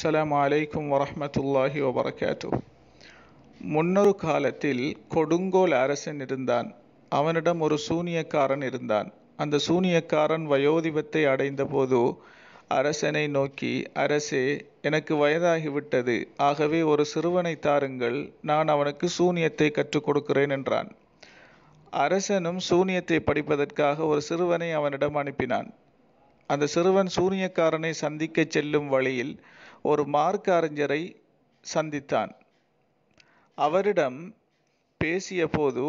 அஸ்ஸலாம் அலைக்கும் வரஹமத்துல்லாஹி வபரகாத்து முன்னொரு காலத்தில் கொடுங்கோல் அரசன் இருந்தான் அவனிடம் ஒரு சூனியக்காரன் இருந்தான் அந்த சூனியக்காரன் வயோதிபத்தை அடைந்தபோது அரசனை நோக்கி அரசே எனக்கு வயதாகிவிட்டது ஆகவே ஒரு சிறுவனை தாருங்கள் நான் அவனுக்கு சூனியத்தை கற்றுக் கொடுக்கிறேன் என்றான் அரசனும் சூனியத்தை படிப்பதற்காக ஒரு சிறுவனை அவனிடம் அனுப்பினான் அந்த சிறுவன் சூனியக்காரனை சந்திக்க செல்லும் வழியில் ஒரு மார்க் அறிஞரை சந்தித்தான் அவரிடம் பேசியபோது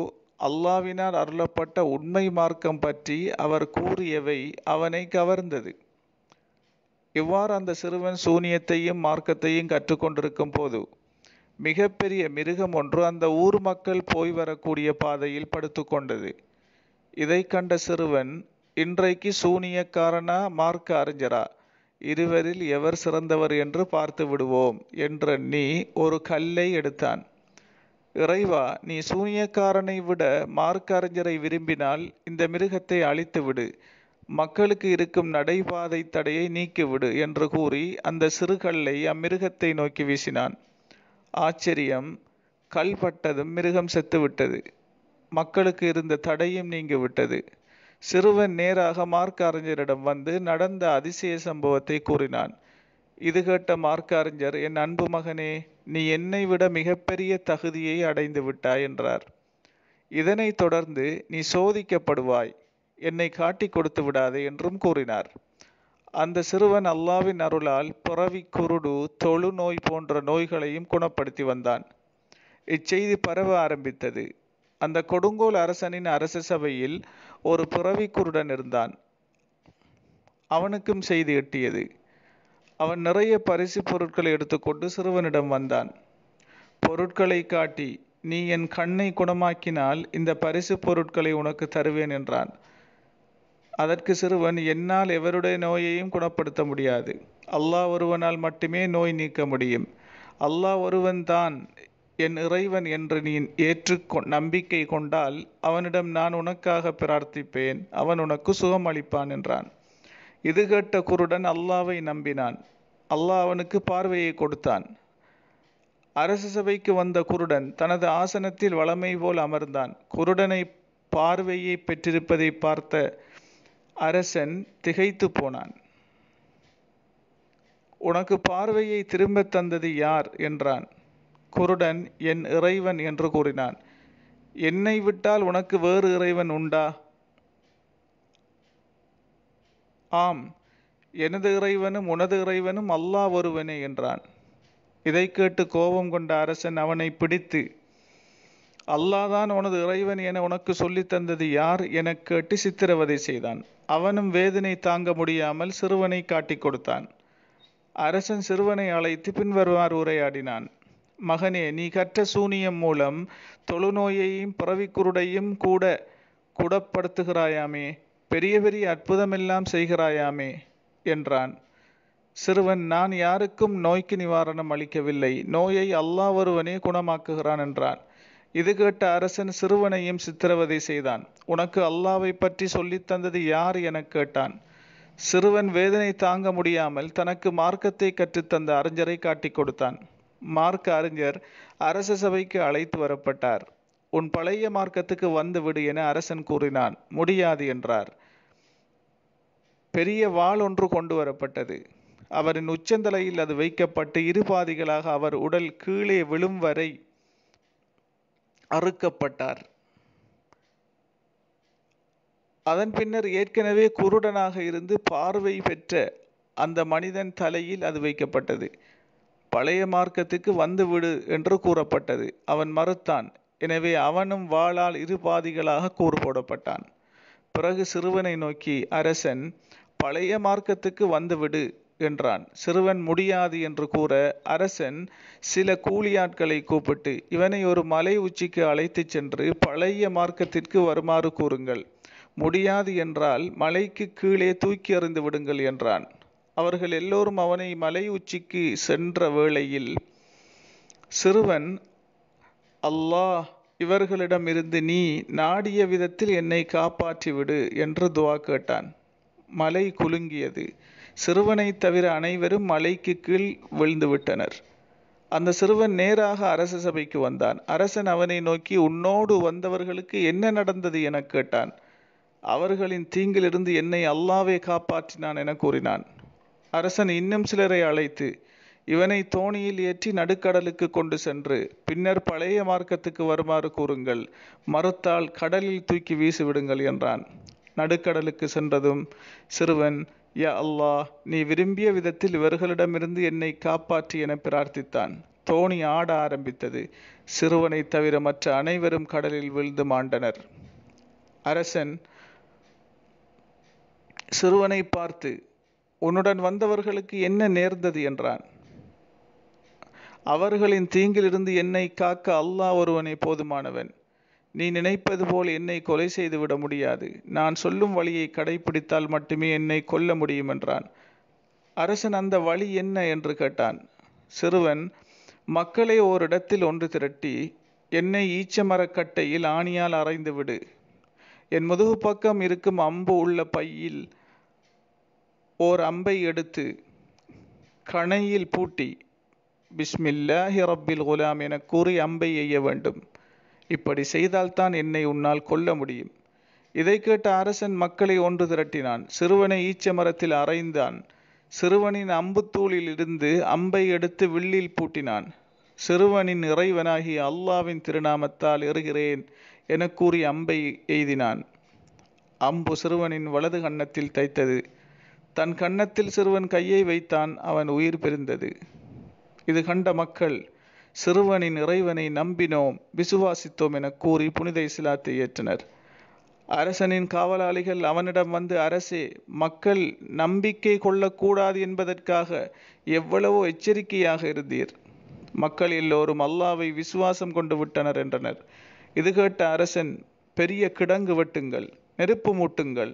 அல்லாவினால் அருளப்பட்ட உண்மை மார்க்கம் பற்றி அவர் கூறியவை அவனை கவர்ந்தது இவ்வாறு அந்த சிறுவன் சூனியத்தையும் மார்க்கத்தையும் கற்றுக்கொண்டிருக்கும் போது மிகப்பெரிய மிருகம் ஒன்று அந்த ஊர் மக்கள் போய் வரக்கூடிய பாதையில் படுத்துக்கொண்டது இதை கண்ட சிறுவன் இன்றைக்கு சூனியக்காரனா மார்க்க அறிஞரா இருவரில் எவர் சிறந்தவர் என்று பார்த்து விடுவோம் என்ற நீ ஒரு கல்லை எடுத்தான் இறைவா நீ சூனியக்காரனை விட மார்க்கறிஞரை விரும்பினால் இந்த மிருகத்தை அழித்துவிடு மக்களுக்கு இருக்கும் நடைபாதை தடையை நீக்கிவிடு என்று கூறி அந்த சிறுகல்லை அம்மிருகத்தை நோக்கி வீசினான் ஆச்சரியம் கல்பட்டதும் மிருகம் செத்துவிட்டது மக்களுக்கு இருந்த தடையும் நீங்கிவிட்டது சிறுவன் நேராக மார்க் அறிஞரிடம் வந்து நடந்த அதிசய சம்பவத்தை கூறினான் இது கேட்ட மார்க் அறிஞர் என் அன்பு மகனே நீ என்னை விட மிகப்பெரிய தகுதியை அடைந்து விட்டாய் என்றார் இதனைத் தொடர்ந்து நீ சோதிக்கப்படுவாய் என்னை காட்டி கொடுத்து விடாதே என்றும் கூறினார் அந்த சிறுவன் அல்லாவின் அருளால் புறவி குருடு தொழுநோய் போன்ற நோய்களையும் குணப்படுத்தி வந்தான் இச்செய்தி பரவ ஆரம்பித்தது அந்த கொடுங்கோல் அரசனின் அரச சபையில் ஒரு பிறவி குருடன் இருந்தான் அவனுக்கும் செய்தி எட்டியது அவன் நிறைய பரிசு பொருட்களை எடுத்துக்கொண்டு சிறுவனிடம் வந்தான் பொருட்களை காட்டி நீ என் கண்ணை குணமாக்கினால் இந்த பரிசு பொருட்களை உனக்கு தருவேன் என்றான் அதற்கு சிறுவன் என்னால் எவருடைய நோயையும் குணப்படுத்த முடியாது அல்லாஹ் ஒருவனால் மட்டுமே நோய் நீக்க முடியும் அல்லாஹ் ஒருவன் தான் என் இறைவன் என்று நீ ஏற்று நம்பிக்கை கொண்டால் அவனிடம் நான் உனக்காக பிரார்த்திப்பேன் அவன் உனக்கு சுகம் அளிப்பான் என்றான் இது கேட்ட குருடன் அல்லாவை நம்பினான் அல்லாஹ் அவனுக்கு பார்வையை கொடுத்தான் அரச சபைக்கு வந்த குருடன் தனது ஆசனத்தில் வளமை போல் அமர்ந்தான் குருடனை பார்வையை பெற்றிருப்பதை பார்த்த அரசன் திகைத்து போனான் உனக்கு பார்வையை திரும்பத் தந்தது யார் என்றான் குருடன் என் இறைவன் என்று கூறினான் என்னை விட்டால் உனக்கு வேறு இறைவன் உண்டா ஆம் எனது இறைவனும் உனது இறைவனும் அல்லாஹ் ஒருவனே என்றான் இதை கேட்டு கோபம் கொண்ட அரசன் அவனை பிடித்து அல்லாதான் உனது இறைவன் என உனக்கு சொல்லி தந்தது யார் என கேட்டு சித்திரவதை செய்தான் அவனும் வேதனை தாங்க முடியாமல் சிறுவனை காட்டிக் கொடுத்தான் அரசன் சிறுவனை அழைத்து பின்வருமாறு உரையாடினான் மகனே நீ கற்ற சூனியம் மூலம் தொழுநோயையும் பிறவிக்குருடையும் கூட குடப்படுத்துகிறாயாமே பெரிய பெரிய அற்புதமெல்லாம் செய்கிறாயாமே என்றான் சிறுவன் நான் யாருக்கும் நோய்க்கு நிவாரணம் அளிக்கவில்லை நோயை அல்லாஹ் ஒருவனே குணமாக்குகிறான் என்றான் இது கேட்ட அரசன் சிறுவனையும் சித்திரவதை செய்தான் உனக்கு அல்லாவை பற்றி சொல்லித் தந்தது யார் என கேட்டான் சிறுவன் வேதனை தாங்க முடியாமல் தனக்கு மார்க்கத்தை கற்றுத்தந்த அறிஞரை காட்டிக் கொடுத்தான் மார்க் அறிஞர் அரச சபைக்கு அழைத்து வரப்பட்டார் உன் பழைய மார்க்கத்துக்கு வந்துவிடு என அரசன் கூறினான் முடியாது என்றார் பெரிய வாள் ஒன்று கொண்டு வரப்பட்டது அவரின் உச்சந்தலையில் அது வைக்கப்பட்டு இரு பாதிகளாக அவர் உடல் கீழே விழும் வரை அறுக்கப்பட்டார் அதன் பின்னர் ஏற்கனவே குருடனாக இருந்து பார்வை பெற்ற அந்த மனிதன் தலையில் அது வைக்கப்பட்டது பழைய மார்க்கத்துக்கு வந்துவிடு என்று கூறப்பட்டது அவன் மறுத்தான் எனவே அவனும் வாளால் இரு பாதிகளாக கூறு போடப்பட்டான் பிறகு சிறுவனை நோக்கி அரசன் பழைய மார்க்கத்துக்கு வந்துவிடு என்றான் சிறுவன் முடியாது என்று கூற அரசன் சில கூலியாட்களை கூப்பிட்டு இவனை ஒரு மலை உச்சிக்கு அழைத்துச் சென்று பழைய மார்க்கத்திற்கு வருமாறு கூறுங்கள் முடியாது என்றால் மலைக்கு கீழே தூக்கி எறிந்து விடுங்கள் என்றான் அவர்கள் எல்லோரும் அவனை மலை உச்சிக்கு சென்ற வேளையில் சிறுவன் அல்லாஹ் இவர்களிடமிருந்து நீ நாடிய விதத்தில் என்னை காப்பாற்றிவிடு என்று துவா கேட்டான் மலை குலுங்கியது சிறுவனை தவிர அனைவரும் மலைக்கு கீழ் விழுந்துவிட்டனர் அந்த சிறுவன் நேராக அரச சபைக்கு வந்தான் அரசன் அவனை நோக்கி உன்னோடு வந்தவர்களுக்கு என்ன நடந்தது என கேட்டான் அவர்களின் தீங்கிலிருந்து என்னை அல்லாவே காப்பாற்றினான் என கூறினான் அரசன் இன்னும் சிலரை அழைத்து இவனை தோணியில் ஏற்றி நடுக்கடலுக்கு கொண்டு சென்று பின்னர் பழைய மார்க்கத்துக்கு வருமாறு கூறுங்கள் மறுத்தால் கடலில் தூக்கி வீசிவிடுங்கள் என்றான் நடுக்கடலுக்கு சென்றதும் சிறுவன் யா அல்லா நீ விரும்பிய விதத்தில் இவர்களிடமிருந்து என்னை காப்பாற்றி என பிரார்த்தித்தான் தோணி ஆட ஆரம்பித்தது சிறுவனை தவிர மற்ற அனைவரும் கடலில் விழுந்து மாண்டனர் அரசன் சிறுவனை பார்த்து உன்னுடன் வந்தவர்களுக்கு என்ன நேர்ந்தது என்றான் அவர்களின் தீங்கிலிருந்து என்னை காக்க அல்லாஹ் ஒருவனே போதுமானவன் நீ நினைப்பது போல் என்னை கொலை செய்துவிட முடியாது நான் சொல்லும் வழியை கடைபிடித்தால் மட்டுமே என்னை கொல்ல முடியும் என்றான் அரசன் அந்த வழி என்ன என்று கேட்டான் சிறுவன் மக்களை ஓரிடத்தில் ஒன்று திரட்டி என்னை ஈச்சமரக்கட்டையில் ஆணியால் அரைந்து விடு என் முதுகு பக்கம் இருக்கும் அம்பு உள்ள பையில் ஓர் அம்பை எடுத்து கணையில் பூட்டி பிஸ்மில்லா ரப்பில் குலாம் என கூறி அம்பை எய்ய வேண்டும் இப்படி செய்தால்தான் என்னை உன்னால் கொல்ல முடியும் இதை கேட்ட அரசன் மக்களை ஒன்று திரட்டினான் சிறுவனை ஈச்ச மரத்தில் அறைந்தான் சிறுவனின் அம்புத்தூளில் இருந்து அம்பை எடுத்து வில்லில் பூட்டினான் சிறுவனின் இறைவனாகி அல்லாவின் திருநாமத்தால் எறுகிறேன் என கூறி அம்பை எய்தினான் அம்பு சிறுவனின் வலது கன்னத்தில் தைத்தது தன் கன்னத்தில் சிறுவன் கையை வைத்தான் அவன் உயிர் பிரிந்தது இது கண்ட மக்கள் சிறுவனின் இறைவனை நம்பினோம் விசுவாசித்தோம் என கூறி புனித இசிலாத்தை ஏற்றனர் அரசனின் காவலாளிகள் அவனிடம் வந்து அரசே மக்கள் நம்பிக்கை கொள்ளக்கூடாது என்பதற்காக எவ்வளவோ எச்சரிக்கையாக இருந்தீர் மக்கள் எல்லோரும் அல்லாவை விசுவாசம் கொண்டு விட்டனர் என்றனர் இது கேட்ட அரசன் பெரிய கிடங்கு வெட்டுங்கள் நெருப்பு மூட்டுங்கள்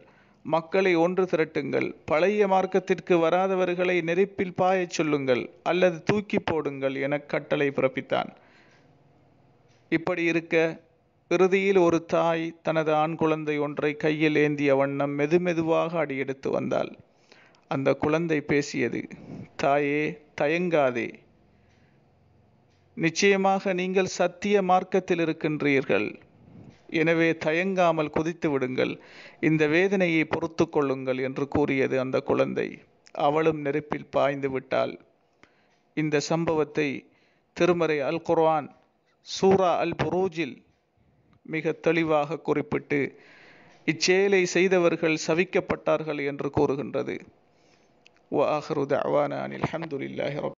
மக்களை ஒன்று திரட்டுங்கள் பழைய மார்க்கத்திற்கு வராதவர்களை நெருப்பில் பாயச் சொல்லுங்கள் அல்லது தூக்கி போடுங்கள் என கட்டளை பிறப்பித்தான் இப்படி இருக்க இறுதியில் ஒரு தாய் தனது ஆண் குழந்தை ஒன்றை கையில் ஏந்திய வண்ணம் மெதுமெதுவாக அடியெடுத்து வந்தாள் அந்த குழந்தை பேசியது தாயே தயங்காதே நிச்சயமாக நீங்கள் சத்திய மார்க்கத்தில் இருக்கின்றீர்கள் எனவே தயங்காமல் குதித்து விடுங்கள் இந்த வேதனையை பொறுத்து கொள்ளுங்கள் என்று கூறியது அந்த குழந்தை அவளும் நெருப்பில் பாய்ந்து விட்டாள் இந்த சம்பவத்தை திருமறை அல் குர்வான் சூரா அல் புரூஜில் மிக தெளிவாக குறிப்பிட்டு இச்செயலை செய்தவர்கள் சவிக்கப்பட்டார்கள் என்று கூறுகின்றது وآخر دعوانا أن